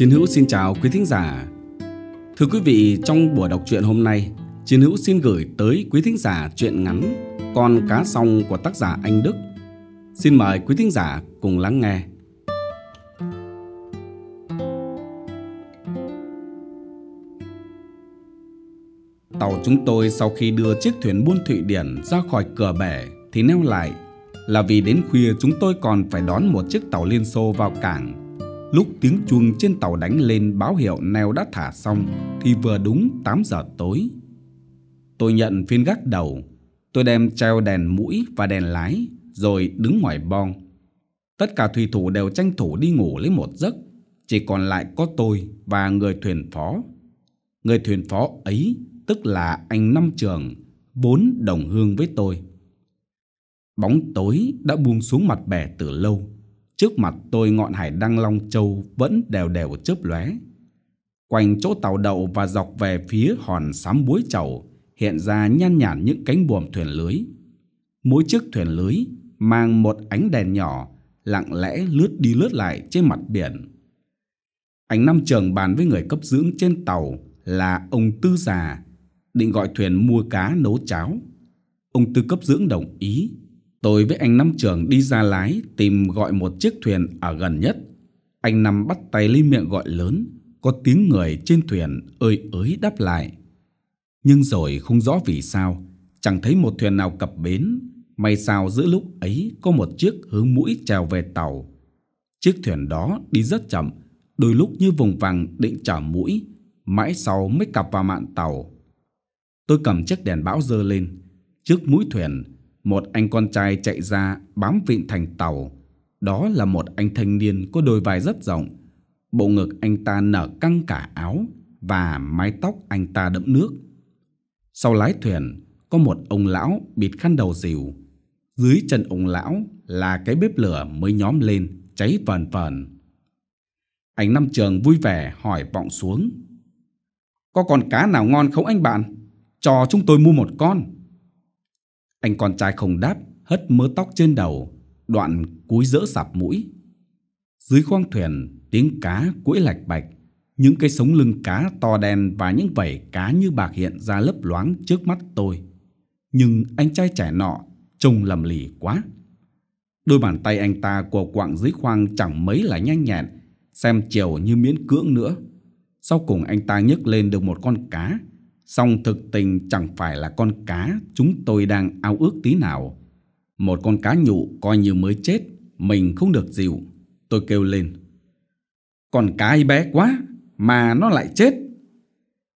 Chiến Hữu xin chào quý thính giả. Thưa quý vị, trong buổi đọc truyện hôm nay, Chiến Hữu xin gửi tới quý thính giả truyện ngắn Con cá song của tác giả Anh Đức. Xin mời quý thính giả cùng lắng nghe. Tàu chúng tôi sau khi đưa chiếc thuyền buôn Thụy Điển ra khỏi cửa bể thì neo lại là vì đến khuya chúng tôi còn phải đón một chiếc tàu Liên Xô vào cảng Lúc tiếng chuông trên tàu đánh lên báo hiệu neo đã thả xong thì vừa đúng 8 giờ tối. Tôi nhận phiên gác đầu, tôi đem treo đèn mũi và đèn lái rồi đứng ngoài bong. Tất cả thủy thủ đều tranh thủ đi ngủ lấy một giấc, chỉ còn lại có tôi và người thuyền phó. Người thuyền phó ấy tức là anh Năm Trường, vốn đồng hương với tôi. Bóng tối đã buông xuống mặt bè từ lâu Trước mặt tôi ngọn hải đăng Long Châu vẫn đều đều chớp lóe. Quanh chỗ tàu đậu và dọc về phía hòn sám búi chầu hiện ra nhan nhản những cánh buồm thuyền lưới. Mỗi chiếc thuyền lưới mang một ánh đèn nhỏ lặng lẽ lướt đi lướt lại trên mặt biển. Anh Năm Trường bàn với người cấp dưỡng trên tàu là ông Tư già, định gọi thuyền mua cá nấu cháo. Ông Tư cấp dưỡng đồng ý, Tôi với anh Năm trưởng đi ra lái tìm gọi một chiếc thuyền ở gần nhất. Anh Năm bắt tay lên miệng gọi lớn, có tiếng người trên thuyền ơi ới đáp lại. Nhưng rồi không rõ vì sao, chẳng thấy một thuyền nào cập bến. May sao giữa lúc ấy có một chiếc hướng mũi trèo về tàu. Chiếc thuyền đó đi rất chậm, đôi lúc như vùng vàng định trở mũi, mãi sau mới cặp vào mạn tàu. Tôi cầm chiếc đèn bão dơ lên, trước mũi thuyền một anh con trai chạy ra bám vịn thành tàu. Đó là một anh thanh niên có đôi vai rất rộng. Bộ ngực anh ta nở căng cả áo và mái tóc anh ta đẫm nước. Sau lái thuyền có một ông lão bịt khăn đầu dìu. Dưới chân ông lão là cái bếp lửa mới nhóm lên cháy vờn vờn. Anh Năm Trường vui vẻ hỏi vọng xuống. Có con cá nào ngon không anh bạn? Cho chúng tôi mua một con. Anh con trai không đáp, hất mớ tóc trên đầu, đoạn cúi rỡ sạp mũi. Dưới khoang thuyền, tiếng cá cuỗi lạch bạch, những cái sống lưng cá to đen và những vảy cá như bạc hiện ra lấp loáng trước mắt tôi. Nhưng anh trai trẻ nọ trông lầm lì quá. Đôi bàn tay anh ta của quạng dưới khoang chẳng mấy là nhanh nhẹn, xem chiều như miễn cưỡng nữa. Sau cùng anh ta nhấc lên được một con cá Song thực tình chẳng phải là con cá chúng tôi đang ao ước tí nào. Một con cá nhụ coi như mới chết, mình không được dịu. Tôi kêu lên. Con cá ấy bé quá, mà nó lại chết.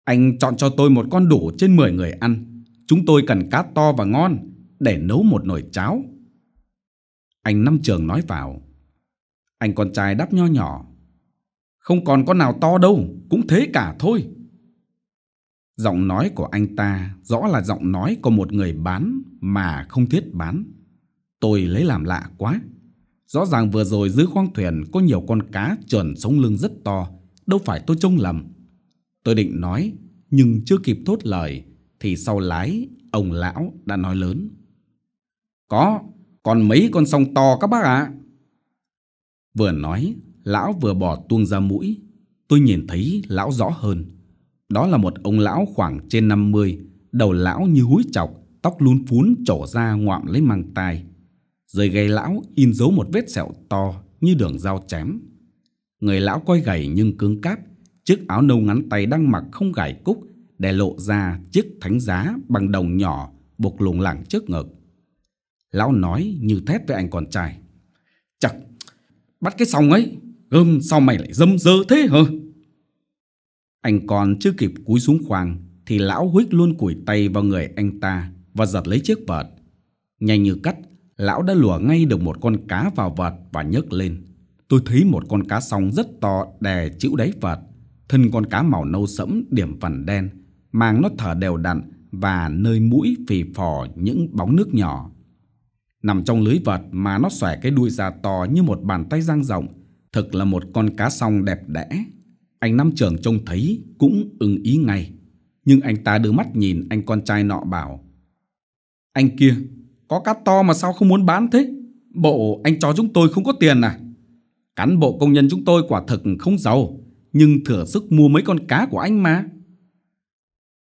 Anh chọn cho tôi một con đủ trên 10 người ăn. Chúng tôi cần cá to và ngon để nấu một nồi cháo. Anh Năm Trường nói vào. Anh con trai đáp nho nhỏ. Không còn con nào to đâu, cũng thế cả thôi. Giọng nói của anh ta rõ là giọng nói của một người bán mà không thiết bán. Tôi lấy làm lạ quá. Rõ ràng vừa rồi dưới khoang thuyền có nhiều con cá trườn sống lưng rất to, đâu phải tôi trông lầm. Tôi định nói, nhưng chưa kịp thốt lời, thì sau lái, ông lão đã nói lớn. Có, còn mấy con sông to các bác ạ. Vừa nói, lão vừa bỏ tuông ra mũi. Tôi nhìn thấy lão rõ hơn. Đó là một ông lão khoảng trên 50, đầu lão như húi chọc, tóc lún phún trổ ra ngoạm lấy mang tai. Dưới gầy lão in dấu một vết sẹo to như đường dao chém. Người lão coi gầy nhưng cứng cáp, chiếc áo nâu ngắn tay đang mặc không gải cúc để lộ ra chiếc thánh giá bằng đồng nhỏ buộc lủng lẳng trước ngực. Lão nói như thét với anh con trai. Chặt, bắt cái sòng ấy, gơm sao mày lại dâm dơ thế hả? Anh còn chưa kịp cúi xuống khoang thì lão huých luôn củi tay vào người anh ta và giật lấy chiếc vợt. Nhanh như cắt, lão đã lùa ngay được một con cá vào vợt và nhấc lên. Tôi thấy một con cá song rất to đè chịu đáy vợt. Thân con cá màu nâu sẫm điểm vằn đen, mang nó thở đều đặn và nơi mũi phì phò những bóng nước nhỏ. Nằm trong lưới vật mà nó xòe cái đuôi ra to như một bàn tay dang rộng, thực là một con cá song đẹp đẽ anh năm trưởng trông thấy cũng ưng ý ngay. Nhưng anh ta đưa mắt nhìn anh con trai nọ bảo. Anh kia, có cá to mà sao không muốn bán thế? Bộ anh cho chúng tôi không có tiền à? Cán bộ công nhân chúng tôi quả thực không giàu, nhưng thừa sức mua mấy con cá của anh mà.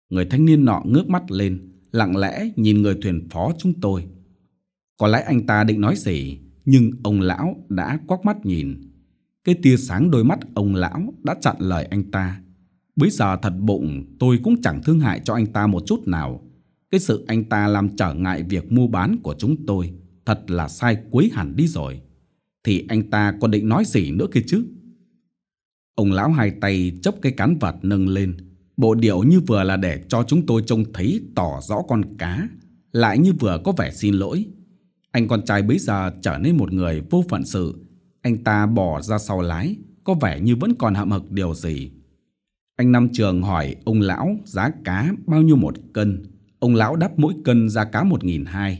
Người thanh niên nọ ngước mắt lên, lặng lẽ nhìn người thuyền phó chúng tôi. Có lẽ anh ta định nói gì, nhưng ông lão đã quắc mắt nhìn. Cái tia sáng đôi mắt ông lão đã chặn lời anh ta. Bây giờ thật bụng tôi cũng chẳng thương hại cho anh ta một chút nào. Cái sự anh ta làm trở ngại việc mua bán của chúng tôi thật là sai cuối hẳn đi rồi. Thì anh ta còn định nói gì nữa kia chứ? Ông lão hai tay chấp cái cán vật nâng lên. Bộ điệu như vừa là để cho chúng tôi trông thấy tỏ rõ con cá. Lại như vừa có vẻ xin lỗi. Anh con trai bây giờ trở nên một người vô phận sự anh ta bỏ ra sau lái, có vẻ như vẫn còn hậm hực điều gì. Anh Năm Trường hỏi ông lão giá cá bao nhiêu một cân. Ông lão đáp mỗi cân giá cá 1.200.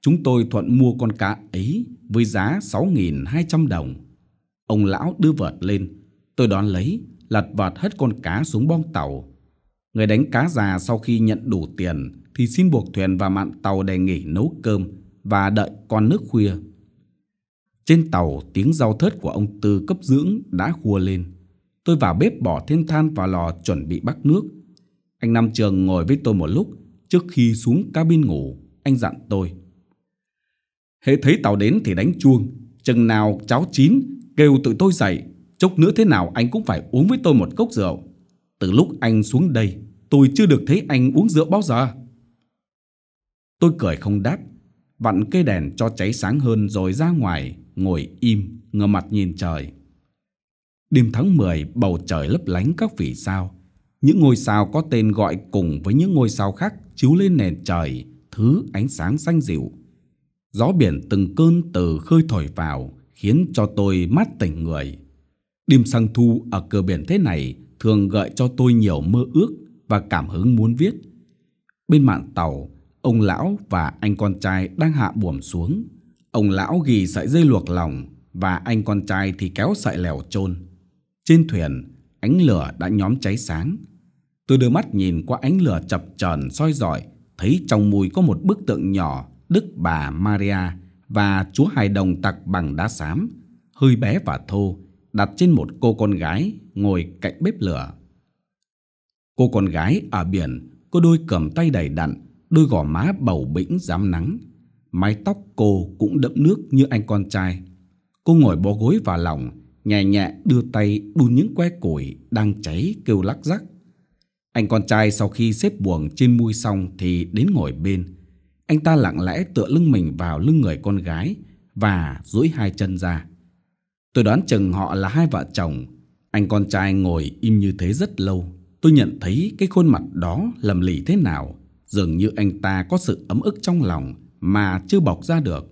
Chúng tôi thuận mua con cá ấy với giá 6.200 đồng. Ông lão đưa vợt lên. Tôi đón lấy, lật vợt hết con cá xuống bong tàu. Người đánh cá già sau khi nhận đủ tiền thì xin buộc thuyền và mạn tàu để nghỉ nấu cơm và đợi con nước khuya trên tàu tiếng rau thớt của ông Tư cấp dưỡng đã khua lên. Tôi vào bếp bỏ thêm than vào lò chuẩn bị bắt nước. Anh Nam Trường ngồi với tôi một lúc trước khi xuống cabin ngủ. Anh dặn tôi. Hễ thấy tàu đến thì đánh chuông. Chừng nào cháo chín kêu tụi tôi dậy. Chốc nữa thế nào anh cũng phải uống với tôi một cốc rượu. Từ lúc anh xuống đây tôi chưa được thấy anh uống rượu bao giờ. Tôi cười không đáp, vặn cây đèn cho cháy sáng hơn rồi ra ngoài ngồi im, ngơ mặt nhìn trời. Đêm tháng 10, bầu trời lấp lánh các vì sao. Những ngôi sao có tên gọi cùng với những ngôi sao khác chiếu lên nền trời, thứ ánh sáng xanh dịu. Gió biển từng cơn từ khơi thổi vào, khiến cho tôi mát tỉnh người. Đêm sang thu ở cửa biển thế này thường gợi cho tôi nhiều mơ ước và cảm hứng muốn viết. Bên mạn tàu, ông lão và anh con trai đang hạ buồm xuống Ông lão ghi sợi dây luộc lòng và anh con trai thì kéo sợi lèo chôn. Trên thuyền, ánh lửa đã nhóm cháy sáng. Tôi đưa mắt nhìn qua ánh lửa chập chờn soi rọi, thấy trong mùi có một bức tượng nhỏ Đức bà Maria và Chúa Hài Đồng tặc bằng đá xám, hơi bé và thô, đặt trên một cô con gái ngồi cạnh bếp lửa. Cô con gái ở biển có đôi cầm tay đầy đặn, đôi gò má bầu bĩnh dám nắng, mái tóc cô cũng đẫm nước như anh con trai. Cô ngồi bó gối vào lòng, nhẹ nhẹ đưa tay đun những que củi đang cháy kêu lắc rắc. Anh con trai sau khi xếp buồng trên mui xong thì đến ngồi bên. Anh ta lặng lẽ tựa lưng mình vào lưng người con gái và duỗi hai chân ra. Tôi đoán chừng họ là hai vợ chồng. Anh con trai ngồi im như thế rất lâu. Tôi nhận thấy cái khuôn mặt đó lầm lì thế nào. Dường như anh ta có sự ấm ức trong lòng mà chưa bọc ra được.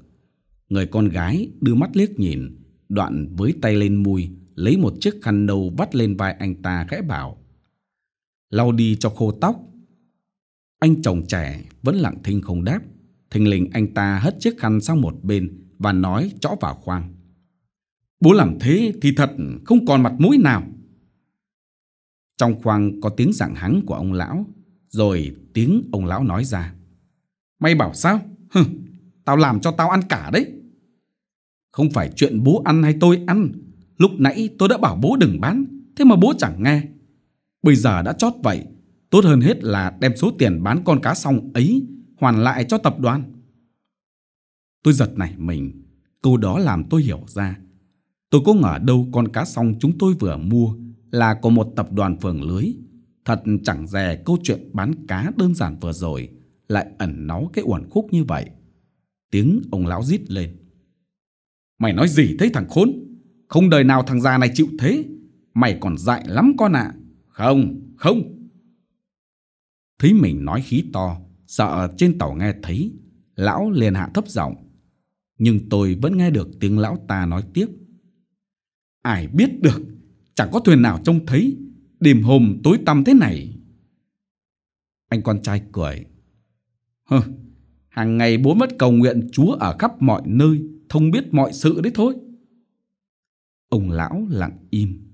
Người con gái đưa mắt liếc nhìn, đoạn với tay lên mùi, lấy một chiếc khăn nâu vắt lên vai anh ta khẽ bảo. Lau đi cho khô tóc. Anh chồng trẻ vẫn lặng thinh không đáp. Thình lình anh ta hất chiếc khăn sang một bên và nói chõ vào khoang. Bố làm thế thì thật không còn mặt mũi nào. Trong khoang có tiếng giảng hắng của ông lão, rồi tiếng ông lão nói ra. Mày bảo sao? Hừ, tao làm cho tao ăn cả đấy. Không phải chuyện bố ăn hay tôi ăn. Lúc nãy tôi đã bảo bố đừng bán, thế mà bố chẳng nghe. Bây giờ đã chót vậy, tốt hơn hết là đem số tiền bán con cá xong ấy hoàn lại cho tập đoàn. Tôi giật nảy mình, câu đó làm tôi hiểu ra. Tôi có ngờ đâu con cá xong chúng tôi vừa mua là của một tập đoàn phường lưới. Thật chẳng dè câu chuyện bán cá đơn giản vừa rồi lại ẩn náu cái uẩn khúc như vậy. Tiếng ông lão rít lên. Mày nói gì thế thằng khốn? Không đời nào thằng già này chịu thế. Mày còn dại lắm con ạ. Không, không. Thấy mình nói khí to, sợ trên tàu nghe thấy, lão liền hạ thấp giọng. Nhưng tôi vẫn nghe được tiếng lão ta nói tiếp. Ai biết được, chẳng có thuyền nào trông thấy, đêm hôm tối tăm thế này. Anh con trai cười. Hừ, hàng ngày bố mất cầu nguyện Chúa ở khắp mọi nơi, thông biết mọi sự đấy thôi. Ông lão lặng im.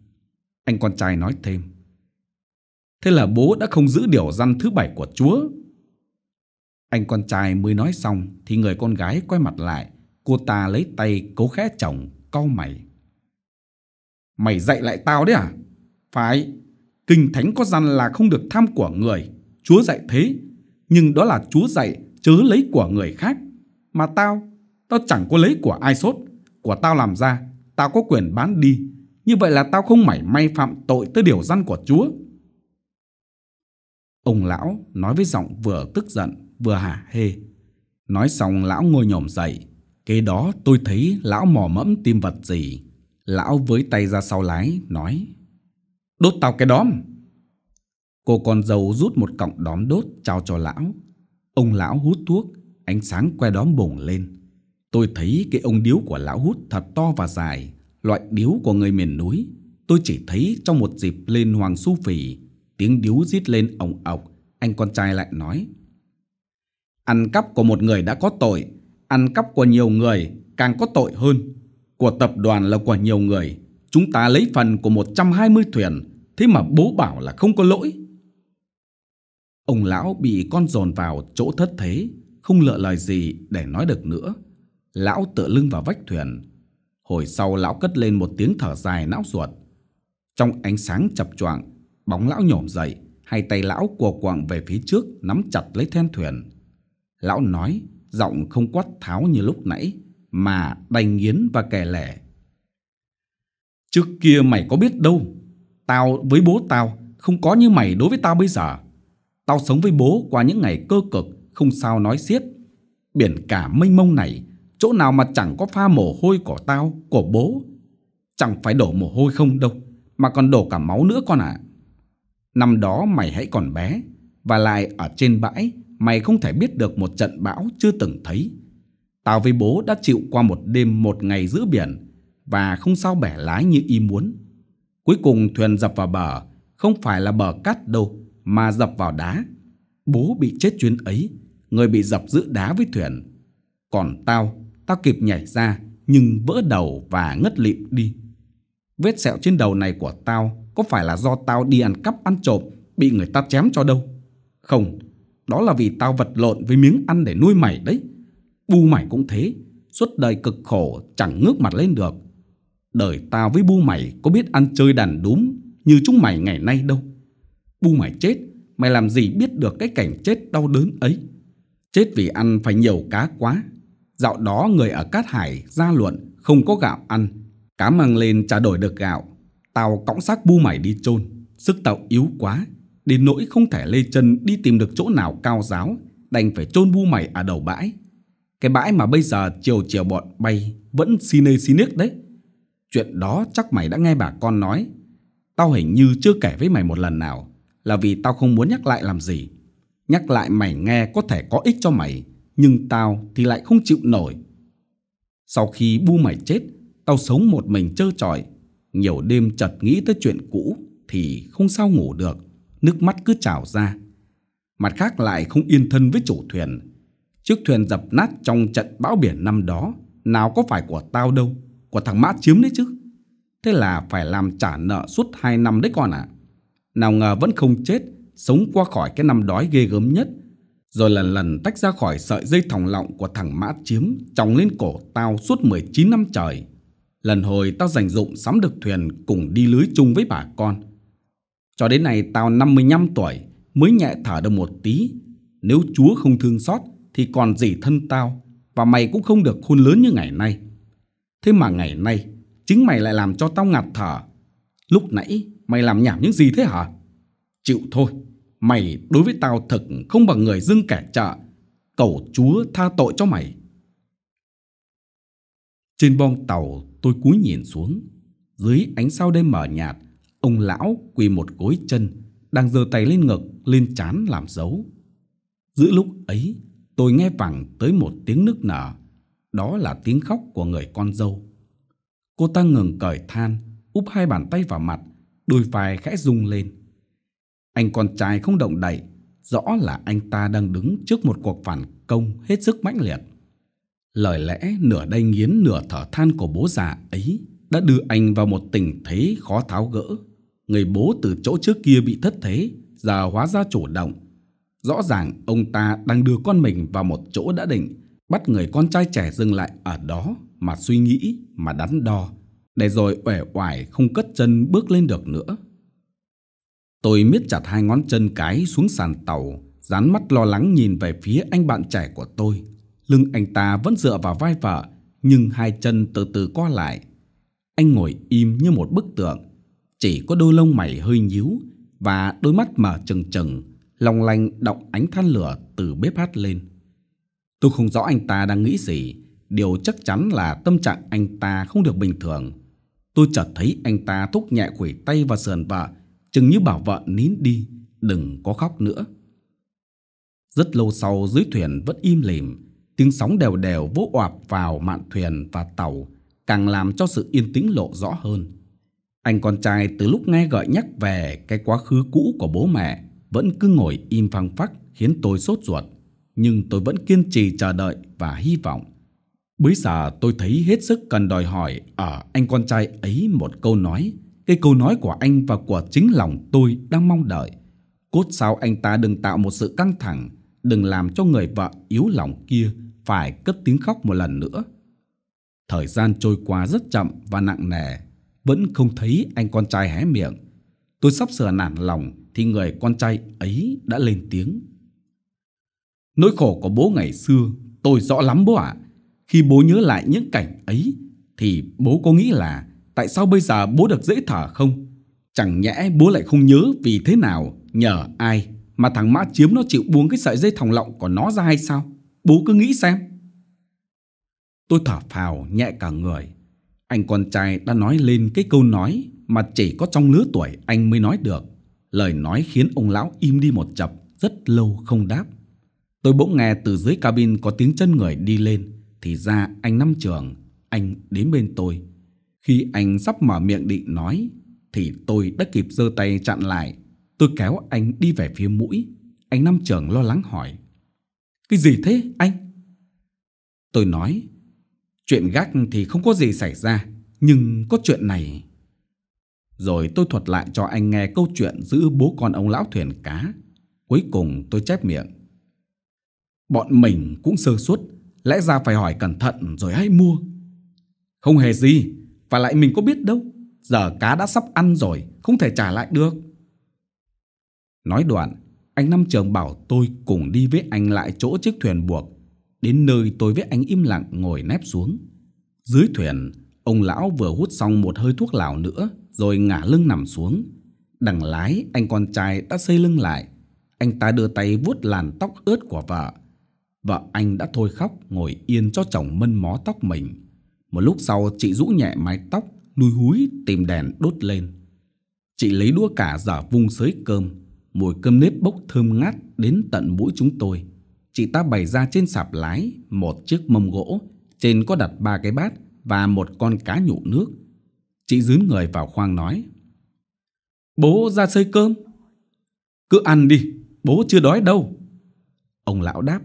Anh con trai nói thêm. Thế là bố đã không giữ điều răn thứ bảy của Chúa. Anh con trai mới nói xong thì người con gái quay mặt lại. Cô ta lấy tay cố khẽ chồng, cau mày. Mày dạy lại tao đấy à? Phải, kinh thánh có răn là không được tham của người. Chúa dạy thế, nhưng đó là Chúa dạy chớ lấy của người khác. Mà tao, tao chẳng có lấy của ai sốt, của tao làm ra, tao có quyền bán đi. Như vậy là tao không mảy may phạm tội tới điều răn của Chúa. Ông lão nói với giọng vừa tức giận vừa hả hê. Nói xong lão ngồi nhổm dậy. Kế đó tôi thấy lão mò mẫm tìm vật gì. Lão với tay ra sau lái nói. Đốt tao cái đóm. Cô con dâu rút một cọng đóm đốt trao cho lão. Ông lão hút thuốc, ánh sáng que đóm bùng lên. Tôi thấy cái ông điếu của lão hút thật to và dài, loại điếu của người miền núi. Tôi chỉ thấy trong một dịp lên Hoàng Su Phỉ, tiếng điếu rít lên ổng ọc, anh con trai lại nói. Ăn cắp của một người đã có tội, ăn cắp của nhiều người càng có tội hơn. Của tập đoàn là của nhiều người, chúng ta lấy phần của 120 thuyền, thế mà bố bảo là không có lỗi. Ông lão bị con dồn vào chỗ thất thế, không lựa lời gì để nói được nữa. Lão tựa lưng vào vách thuyền. Hồi sau lão cất lên một tiếng thở dài não ruột. Trong ánh sáng chập choạng, bóng lão nhổm dậy, hai tay lão cùa quạng về phía trước nắm chặt lấy then thuyền. Lão nói, giọng không quát tháo như lúc nãy, mà đành nghiến và kẻ lẻ. Trước kia mày có biết đâu, tao với bố tao không có như mày đối với tao bây giờ. Tao sống với bố qua những ngày cơ cực, không sao nói xiết. Biển cả mênh mông này, chỗ nào mà chẳng có pha mồ hôi của tao, của bố. Chẳng phải đổ mồ hôi không đâu, mà còn đổ cả máu nữa con ạ. À. Năm đó mày hãy còn bé, và lại ở trên bãi, mày không thể biết được một trận bão chưa từng thấy. Tao với bố đã chịu qua một đêm một ngày giữa biển, và không sao bẻ lái như ý muốn. Cuối cùng thuyền dập vào bờ, không phải là bờ cát đâu, mà dập vào đá. Bố bị chết chuyến ấy, người bị dập giữa đá với thuyền. Còn tao, tao kịp nhảy ra nhưng vỡ đầu và ngất lịm đi. Vết sẹo trên đầu này của tao có phải là do tao đi ăn cắp ăn trộm bị người ta chém cho đâu? Không, đó là vì tao vật lộn với miếng ăn để nuôi mày đấy. Bu mày cũng thế, suốt đời cực khổ chẳng ngước mặt lên được. Đời tao với bu mày có biết ăn chơi đàn đúng như chúng mày ngày nay đâu. Bu mày chết, mày làm gì biết được cái cảnh chết đau đớn ấy. Chết vì ăn phải nhiều cá quá. Dạo đó người ở Cát Hải ra luận không có gạo ăn. Cá mang lên chả đổi được gạo. Tao cõng xác bu mày đi chôn Sức tao yếu quá. Đến nỗi không thể lê chân đi tìm được chỗ nào cao giáo. Đành phải chôn bu mày ở đầu bãi. Cái bãi mà bây giờ chiều chiều bọn bay vẫn xi nê xi niếc đấy. Chuyện đó chắc mày đã nghe bà con nói. Tao hình như chưa kể với mày một lần nào là vì tao không muốn nhắc lại làm gì. Nhắc lại mày nghe có thể có ích cho mày, nhưng tao thì lại không chịu nổi. Sau khi bu mày chết, tao sống một mình trơ trọi. Nhiều đêm chợt nghĩ tới chuyện cũ thì không sao ngủ được, nước mắt cứ trào ra. Mặt khác lại không yên thân với chủ thuyền. Chiếc thuyền dập nát trong trận bão biển năm đó, nào có phải của tao đâu, của thằng Mã chiếm đấy chứ. Thế là phải làm trả nợ suốt 2 năm đấy con ạ. À. Nào ngờ vẫn không chết, sống qua khỏi cái năm đói ghê gớm nhất. Rồi lần lần tách ra khỏi sợi dây thòng lọng của thằng Mã Chiếm tròng lên cổ tao suốt 19 năm trời. Lần hồi tao dành dụng sắm được thuyền cùng đi lưới chung với bà con. Cho đến nay tao 55 tuổi mới nhẹ thở được một tí. Nếu Chúa không thương xót thì còn gì thân tao và mày cũng không được khôn lớn như ngày nay. Thế mà ngày nay chính mày lại làm cho tao ngạt thở. Lúc nãy Mày làm nhảm những gì thế hả? Chịu thôi, mày đối với tao thật không bằng người dưng kẻ chợ. Cầu chúa tha tội cho mày. Trên bong tàu tôi cúi nhìn xuống. Dưới ánh sao đêm mờ nhạt, ông lão quỳ một gối chân, đang giơ tay lên ngực, lên chán làm dấu. Giữa lúc ấy, tôi nghe vẳng tới một tiếng nức nở. Đó là tiếng khóc của người con dâu. Cô ta ngừng cởi than, úp hai bàn tay vào mặt, đùi vai khẽ rung lên. Anh con trai không động đậy, rõ là anh ta đang đứng trước một cuộc phản công hết sức mãnh liệt. Lời lẽ nửa đanh nghiến nửa thở than của bố già ấy đã đưa anh vào một tình thế khó tháo gỡ. Người bố từ chỗ trước kia bị thất thế, giờ hóa ra chủ động. Rõ ràng ông ta đang đưa con mình vào một chỗ đã định, bắt người con trai trẻ dừng lại ở đó mà suy nghĩ, mà đắn đo, để rồi uể oải không cất chân bước lên được nữa. Tôi miết chặt hai ngón chân cái xuống sàn tàu, dán mắt lo lắng nhìn về phía anh bạn trẻ của tôi. Lưng anh ta vẫn dựa vào vai vợ, nhưng hai chân từ từ co lại. Anh ngồi im như một bức tượng, chỉ có đôi lông mày hơi nhíu và đôi mắt mở trừng trừng, long lanh động ánh than lửa từ bếp hát lên. Tôi không rõ anh ta đang nghĩ gì, điều chắc chắn là tâm trạng anh ta không được bình thường. Tôi chợt thấy anh ta thúc nhẹ khuỷu tay vào sườn vợ, chừng như bảo vợ nín đi, đừng có khóc nữa. Rất lâu sau dưới thuyền vẫn im lìm, tiếng sóng đều đều vỗ oạp vào mạn thuyền và tàu, càng làm cho sự yên tĩnh lộ rõ hơn. Anh con trai từ lúc nghe gọi nhắc về cái quá khứ cũ của bố mẹ vẫn cứ ngồi im phăng phắc khiến tôi sốt ruột, nhưng tôi vẫn kiên trì chờ đợi và hy vọng bây giờ tôi thấy hết sức cần đòi hỏi ở à, anh con trai ấy một câu nói. Cái câu nói của anh và của chính lòng tôi đang mong đợi. Cốt sao anh ta đừng tạo một sự căng thẳng, đừng làm cho người vợ yếu lòng kia phải cất tiếng khóc một lần nữa. Thời gian trôi qua rất chậm và nặng nề, vẫn không thấy anh con trai hé miệng. Tôi sắp sửa nản lòng thì người con trai ấy đã lên tiếng. Nỗi khổ của bố ngày xưa, tôi rõ lắm bố ạ. À khi bố nhớ lại những cảnh ấy thì bố có nghĩ là tại sao bây giờ bố được dễ thở không? Chẳng nhẽ bố lại không nhớ vì thế nào, nhờ ai mà thằng Mã Chiếm nó chịu buông cái sợi dây thòng lọng của nó ra hay sao? Bố cứ nghĩ xem. Tôi thở phào nhẹ cả người. Anh con trai đã nói lên cái câu nói mà chỉ có trong lứa tuổi anh mới nói được. Lời nói khiến ông lão im đi một chập, rất lâu không đáp. Tôi bỗng nghe từ dưới cabin có tiếng chân người đi lên thì ra anh Năm Trường, anh đến bên tôi. Khi anh sắp mở miệng định nói, thì tôi đã kịp giơ tay chặn lại. Tôi kéo anh đi về phía mũi. Anh Năm Trường lo lắng hỏi. Cái gì thế anh? Tôi nói, chuyện gác thì không có gì xảy ra, nhưng có chuyện này... Rồi tôi thuật lại cho anh nghe câu chuyện giữa bố con ông lão thuyền cá. Cuối cùng tôi chép miệng. Bọn mình cũng sơ suất Lẽ ra phải hỏi cẩn thận rồi hãy mua Không hề gì Và lại mình có biết đâu Giờ cá đã sắp ăn rồi Không thể trả lại được Nói đoạn Anh Năm Trường bảo tôi cùng đi với anh lại chỗ chiếc thuyền buộc Đến nơi tôi với anh im lặng ngồi nép xuống Dưới thuyền Ông lão vừa hút xong một hơi thuốc lào nữa Rồi ngả lưng nằm xuống Đằng lái anh con trai đã xây lưng lại Anh ta đưa tay vuốt làn tóc ướt của vợ Vợ anh đã thôi khóc ngồi yên cho chồng mân mó tóc mình. Một lúc sau chị rũ nhẹ mái tóc, lùi húi tìm đèn đốt lên. Chị lấy đũa cả giả vung sới cơm, mùi cơm nếp bốc thơm ngát đến tận mũi chúng tôi. Chị ta bày ra trên sạp lái một chiếc mâm gỗ, trên có đặt ba cái bát và một con cá nhụ nước. Chị dướn người vào khoang nói. Bố ra xơi cơm. Cứ ăn đi, bố chưa đói đâu. Ông lão đáp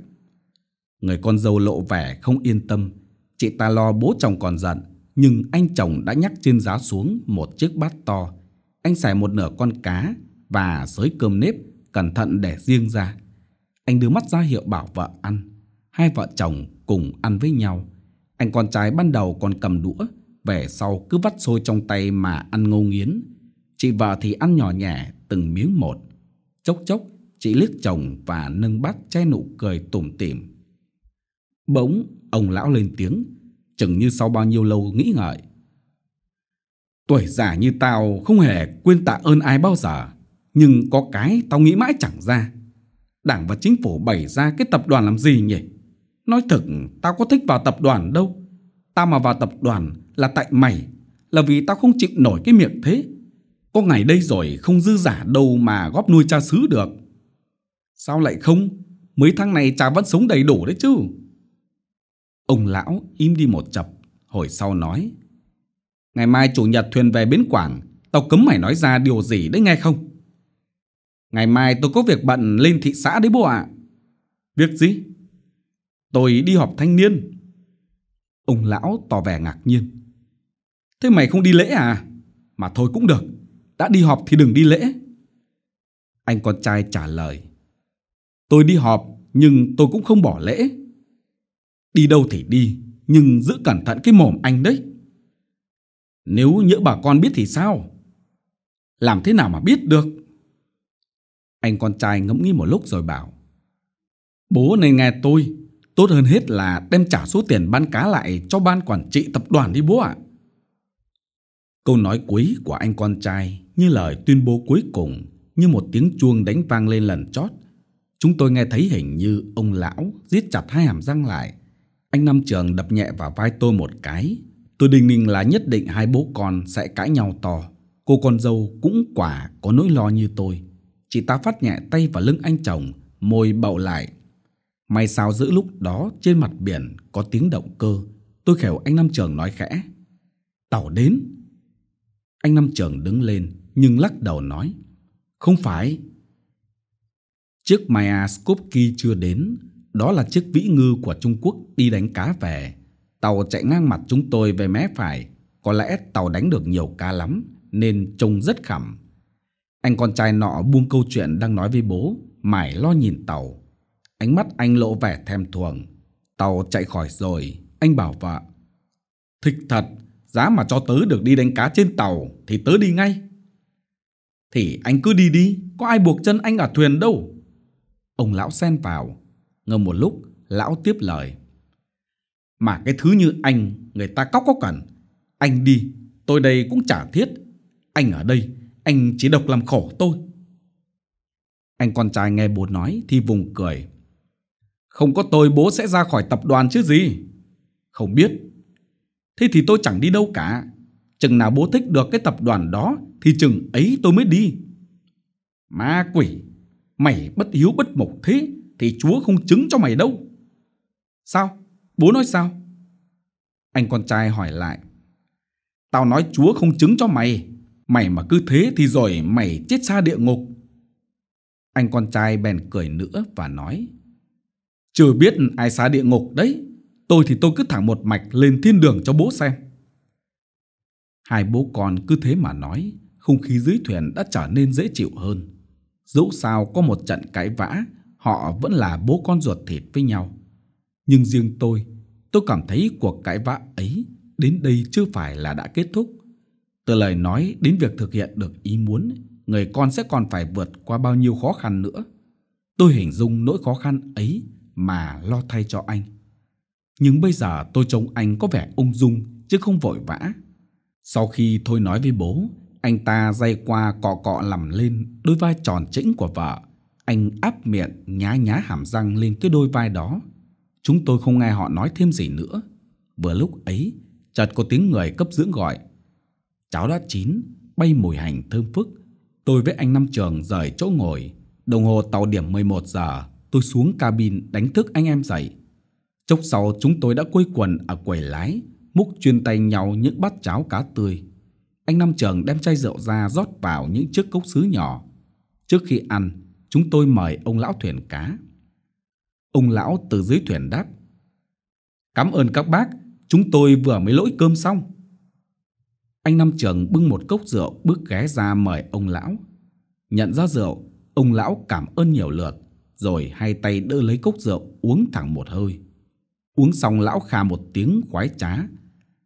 Người con dâu lộ vẻ không yên tâm. Chị ta lo bố chồng còn giận, nhưng anh chồng đã nhắc trên giá xuống một chiếc bát to. Anh xài một nửa con cá và xới cơm nếp cẩn thận để riêng ra. Anh đưa mắt ra hiệu bảo vợ ăn. Hai vợ chồng cùng ăn với nhau. Anh con trai ban đầu còn cầm đũa, về sau cứ vắt sôi trong tay mà ăn ngô nghiến. Chị vợ thì ăn nhỏ nhẹ từng miếng một. Chốc chốc, chị liếc chồng và nâng bát che nụ cười tủm tỉm Bỗng, ông lão lên tiếng, chừng như sau bao nhiêu lâu nghĩ ngợi. Tuổi già như tao không hề quên tạ ơn ai bao giờ, nhưng có cái tao nghĩ mãi chẳng ra. Đảng và chính phủ bày ra cái tập đoàn làm gì nhỉ? Nói thật, tao có thích vào tập đoàn đâu. Tao mà vào tập đoàn là tại mày, là vì tao không chịu nổi cái miệng thế. Có ngày đây rồi không dư giả đâu mà góp nuôi cha xứ được. Sao lại không? Mấy tháng này cha vẫn sống đầy đủ đấy chứ. Ông lão im đi một chập, hồi sau nói. Ngày mai chủ nhật thuyền về bến Quảng, tao cấm mày nói ra điều gì đấy nghe không? Ngày mai tôi có việc bận lên thị xã đấy bố ạ. Việc gì? Tôi đi họp thanh niên. Ông lão tỏ vẻ ngạc nhiên. Thế mày không đi lễ à? Mà thôi cũng được, đã đi họp thì đừng đi lễ. Anh con trai trả lời. Tôi đi họp nhưng tôi cũng không bỏ lễ. Đi đâu thì đi, nhưng giữ cẩn thận cái mồm anh đấy. Nếu nhỡ bà con biết thì sao? Làm thế nào mà biết được? Anh con trai ngẫm nghĩ một lúc rồi bảo. Bố nên nghe tôi, tốt hơn hết là đem trả số tiền bán cá lại cho ban quản trị tập đoàn đi bố ạ. À. Câu nói cuối của anh con trai như lời tuyên bố cuối cùng, như một tiếng chuông đánh vang lên lần chót. Chúng tôi nghe thấy hình như ông lão giết chặt hai hàm răng lại, anh Nam Trường đập nhẹ vào vai tôi một cái. Tôi đình ninh là nhất định hai bố con sẽ cãi nhau to. Cô con dâu cũng quả có nỗi lo như tôi. Chị ta phát nhẹ tay vào lưng anh chồng, môi bậu lại. May sao giữ lúc đó trên mặt biển có tiếng động cơ. Tôi khều anh Nam Trường nói khẽ. Tàu đến. Anh Nam Trường đứng lên nhưng lắc đầu nói. Không phải. Chiếc Maya Skopki chưa đến đó là chiếc vĩ ngư của Trung Quốc đi đánh cá về. Tàu chạy ngang mặt chúng tôi về mé phải. Có lẽ tàu đánh được nhiều cá lắm nên trông rất khẩm. Anh con trai nọ buông câu chuyện đang nói với bố, mải lo nhìn tàu. Ánh mắt anh lộ vẻ thèm thuồng. Tàu chạy khỏi rồi, anh bảo vợ. Thích thật, giá mà cho tớ được đi đánh cá trên tàu thì tớ đi ngay. Thì anh cứ đi đi, có ai buộc chân anh ở thuyền đâu. Ông lão xen vào, Ngờ một lúc, lão tiếp lời. Mà cái thứ như anh, người ta cóc có cần. Anh đi, tôi đây cũng chả thiết. Anh ở đây, anh chỉ độc làm khổ tôi. Anh con trai nghe bố nói thì vùng cười. Không có tôi bố sẽ ra khỏi tập đoàn chứ gì. Không biết. Thế thì tôi chẳng đi đâu cả. Chừng nào bố thích được cái tập đoàn đó thì chừng ấy tôi mới đi. Ma quỷ, mày bất hiếu bất mục thế thì Chúa không chứng cho mày đâu. Sao? Bố nói sao? Anh con trai hỏi lại. Tao nói Chúa không chứng cho mày. Mày mà cứ thế thì rồi mày chết xa địa ngục. Anh con trai bèn cười nữa và nói. Chưa biết ai xa địa ngục đấy. Tôi thì tôi cứ thẳng một mạch lên thiên đường cho bố xem. Hai bố con cứ thế mà nói, không khí dưới thuyền đã trở nên dễ chịu hơn. Dẫu sao có một trận cãi vã Họ vẫn là bố con ruột thịt với nhau. Nhưng riêng tôi, tôi cảm thấy cuộc cãi vã ấy đến đây chưa phải là đã kết thúc. Từ lời nói đến việc thực hiện được ý muốn, người con sẽ còn phải vượt qua bao nhiêu khó khăn nữa. Tôi hình dung nỗi khó khăn ấy mà lo thay cho anh. Nhưng bây giờ tôi trông anh có vẻ ung dung chứ không vội vã. Sau khi thôi nói với bố, anh ta day qua cọ cọ lầm lên đôi vai tròn trĩnh của vợ anh áp miệng nhá nhá hàm răng lên cái đôi vai đó. Chúng tôi không nghe họ nói thêm gì nữa. Vừa lúc ấy, chợt có tiếng người cấp dưỡng gọi. Cháo đã chín, bay mùi hành thơm phức. Tôi với anh Năm Trường rời chỗ ngồi. Đồng hồ tàu điểm 11 giờ, tôi xuống cabin đánh thức anh em dậy. Chốc sau chúng tôi đã quây quần ở quầy lái, múc chuyên tay nhau những bát cháo cá tươi. Anh Năm Trường đem chai rượu ra rót vào những chiếc cốc sứ nhỏ. Trước khi ăn, chúng tôi mời ông lão thuyền cá. Ông lão từ dưới thuyền đáp. Cảm ơn các bác, chúng tôi vừa mới lỗi cơm xong. Anh Nam Trường bưng một cốc rượu bước ghé ra mời ông lão. Nhận ra rượu, ông lão cảm ơn nhiều lượt, rồi hai tay đỡ lấy cốc rượu uống thẳng một hơi. Uống xong lão kha một tiếng khoái trá.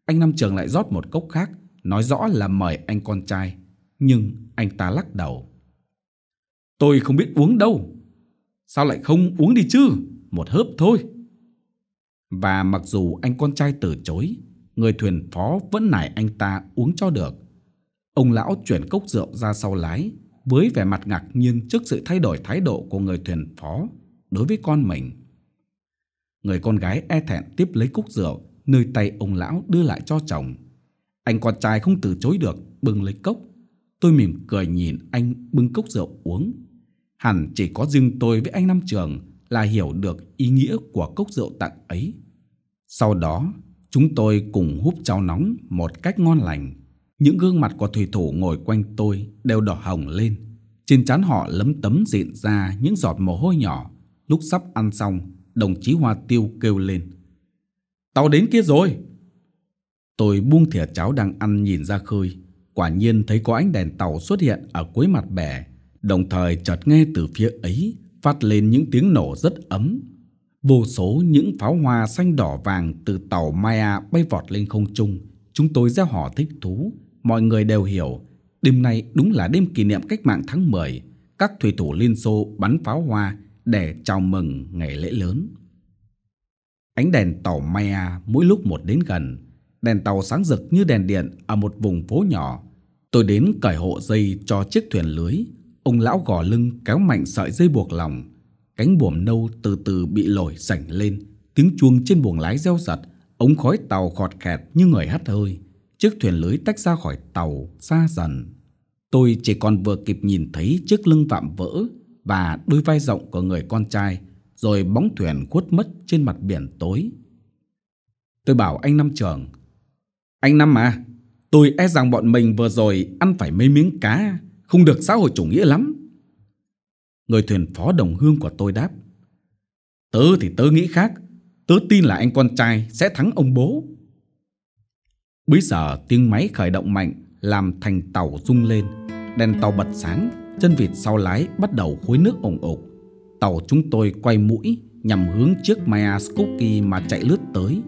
Anh Nam Trường lại rót một cốc khác, nói rõ là mời anh con trai. Nhưng anh ta lắc đầu. Tôi không biết uống đâu. Sao lại không uống đi chứ? Một hớp thôi. Và mặc dù anh con trai từ chối, người thuyền phó vẫn nài anh ta uống cho được. Ông lão chuyển cốc rượu ra sau lái với vẻ mặt ngạc nhiên trước sự thay đổi thái độ của người thuyền phó đối với con mình. Người con gái e thẹn tiếp lấy cốc rượu nơi tay ông lão đưa lại cho chồng. Anh con trai không từ chối được bưng lấy cốc. Tôi mỉm cười nhìn anh bưng cốc rượu uống Hẳn chỉ có riêng tôi với anh Năm Trường là hiểu được ý nghĩa của cốc rượu tặng ấy. Sau đó, chúng tôi cùng húp cháo nóng một cách ngon lành. Những gương mặt của thủy thủ ngồi quanh tôi đều đỏ hồng lên. Trên trán họ lấm tấm diện ra những giọt mồ hôi nhỏ. Lúc sắp ăn xong, đồng chí Hoa Tiêu kêu lên. Tàu đến kia rồi! Tôi buông thìa cháo đang ăn nhìn ra khơi. Quả nhiên thấy có ánh đèn tàu xuất hiện ở cuối mặt bè Đồng thời chợt nghe từ phía ấy phát lên những tiếng nổ rất ấm. Vô số những pháo hoa xanh đỏ vàng từ tàu Maya bay vọt lên không trung. Chúng tôi ra hò thích thú. Mọi người đều hiểu, đêm nay đúng là đêm kỷ niệm cách mạng tháng 10. Các thủy thủ Liên Xô bắn pháo hoa để chào mừng ngày lễ lớn. Ánh đèn tàu Maya mỗi lúc một đến gần. Đèn tàu sáng rực như đèn điện ở một vùng phố nhỏ. Tôi đến cởi hộ dây cho chiếc thuyền lưới Ông lão gò lưng kéo mạnh sợi dây buộc lòng. Cánh buồm nâu từ từ bị lổi sảnh lên. Tiếng chuông trên buồng lái reo giật. Ống khói tàu khọt khẹt như người hắt hơi. Chiếc thuyền lưới tách ra khỏi tàu xa dần. Tôi chỉ còn vừa kịp nhìn thấy chiếc lưng vạm vỡ và đôi vai rộng của người con trai rồi bóng thuyền khuất mất trên mặt biển tối. Tôi bảo anh Năm Trường Anh Năm à, tôi e rằng bọn mình vừa rồi ăn phải mấy miếng cá không được xã hội chủ nghĩa lắm. Người thuyền phó đồng hương của tôi đáp. Tớ thì tớ nghĩ khác, tớ tin là anh con trai sẽ thắng ông bố. Bấy giờ tiếng máy khởi động mạnh làm thành tàu rung lên, đèn tàu bật sáng, chân vịt sau lái bắt đầu khối nước ủng ục. Tàu chúng tôi quay mũi nhằm hướng chiếc Maya Skokie mà chạy lướt tới.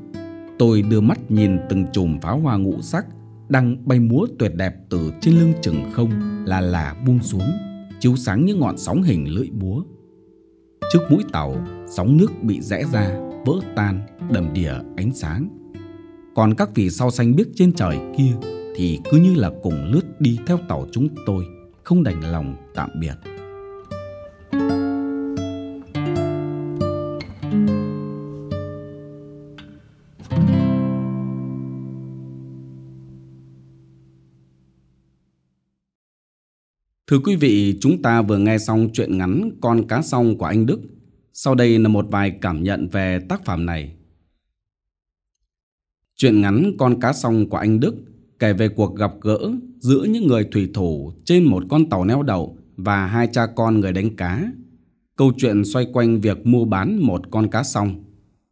Tôi đưa mắt nhìn từng chùm pháo hoa ngũ sắc đang bay múa tuyệt đẹp từ trên lưng chừng không là là buông xuống, chiếu sáng những ngọn sóng hình lưỡi búa. Trước mũi tàu, sóng nước bị rẽ ra, vỡ tan, đầm đìa ánh sáng. Còn các vì sao xanh biếc trên trời kia thì cứ như là cùng lướt đi theo tàu chúng tôi, không đành lòng tạm biệt. Thưa quý vị, chúng ta vừa nghe xong chuyện ngắn Con cá song của anh Đức. Sau đây là một vài cảm nhận về tác phẩm này. Chuyện ngắn Con cá song của anh Đức kể về cuộc gặp gỡ giữa những người thủy thủ trên một con tàu neo đậu và hai cha con người đánh cá. Câu chuyện xoay quanh việc mua bán một con cá song,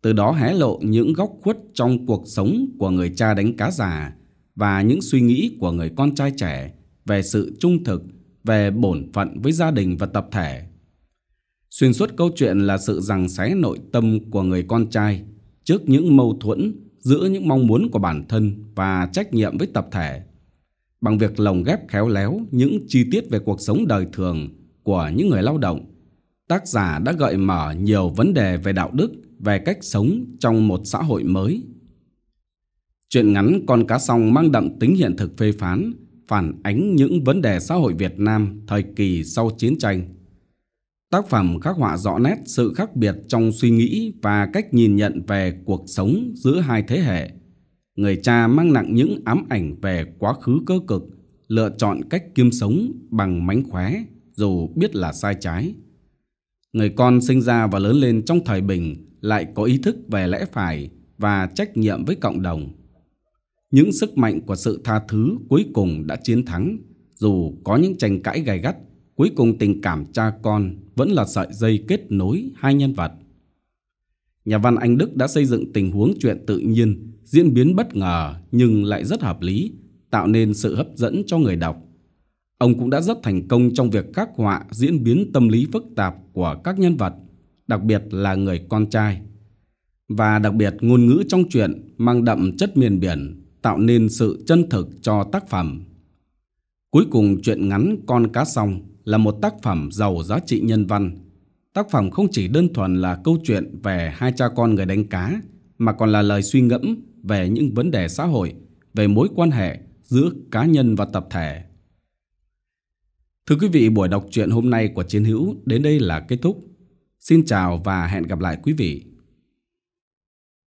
từ đó hé lộ những góc khuất trong cuộc sống của người cha đánh cá già và những suy nghĩ của người con trai trẻ về sự trung thực về bổn phận với gia đình và tập thể. Xuyên suốt câu chuyện là sự rằng xé nội tâm của người con trai trước những mâu thuẫn giữa những mong muốn của bản thân và trách nhiệm với tập thể. Bằng việc lồng ghép khéo léo những chi tiết về cuộc sống đời thường của những người lao động, tác giả đã gợi mở nhiều vấn đề về đạo đức, về cách sống trong một xã hội mới. Chuyện ngắn Con cá song mang đậm tính hiện thực phê phán phản ánh những vấn đề xã hội Việt Nam thời kỳ sau chiến tranh. Tác phẩm khắc họa rõ nét sự khác biệt trong suy nghĩ và cách nhìn nhận về cuộc sống giữa hai thế hệ. Người cha mang nặng những ám ảnh về quá khứ cơ cực, lựa chọn cách kiêm sống bằng mánh khóe dù biết là sai trái. Người con sinh ra và lớn lên trong thời bình lại có ý thức về lẽ phải và trách nhiệm với cộng đồng. Những sức mạnh của sự tha thứ cuối cùng đã chiến thắng. Dù có những tranh cãi gay gắt, cuối cùng tình cảm cha con vẫn là sợi dây kết nối hai nhân vật. Nhà văn Anh Đức đã xây dựng tình huống chuyện tự nhiên, diễn biến bất ngờ nhưng lại rất hợp lý, tạo nên sự hấp dẫn cho người đọc. Ông cũng đã rất thành công trong việc khắc họa diễn biến tâm lý phức tạp của các nhân vật, đặc biệt là người con trai. Và đặc biệt ngôn ngữ trong chuyện mang đậm chất miền biển tạo nên sự chân thực cho tác phẩm. Cuối cùng chuyện ngắn Con cá song là một tác phẩm giàu giá trị nhân văn. Tác phẩm không chỉ đơn thuần là câu chuyện về hai cha con người đánh cá, mà còn là lời suy ngẫm về những vấn đề xã hội, về mối quan hệ giữa cá nhân và tập thể. Thưa quý vị, buổi đọc truyện hôm nay của Chiến Hữu đến đây là kết thúc. Xin chào và hẹn gặp lại quý vị.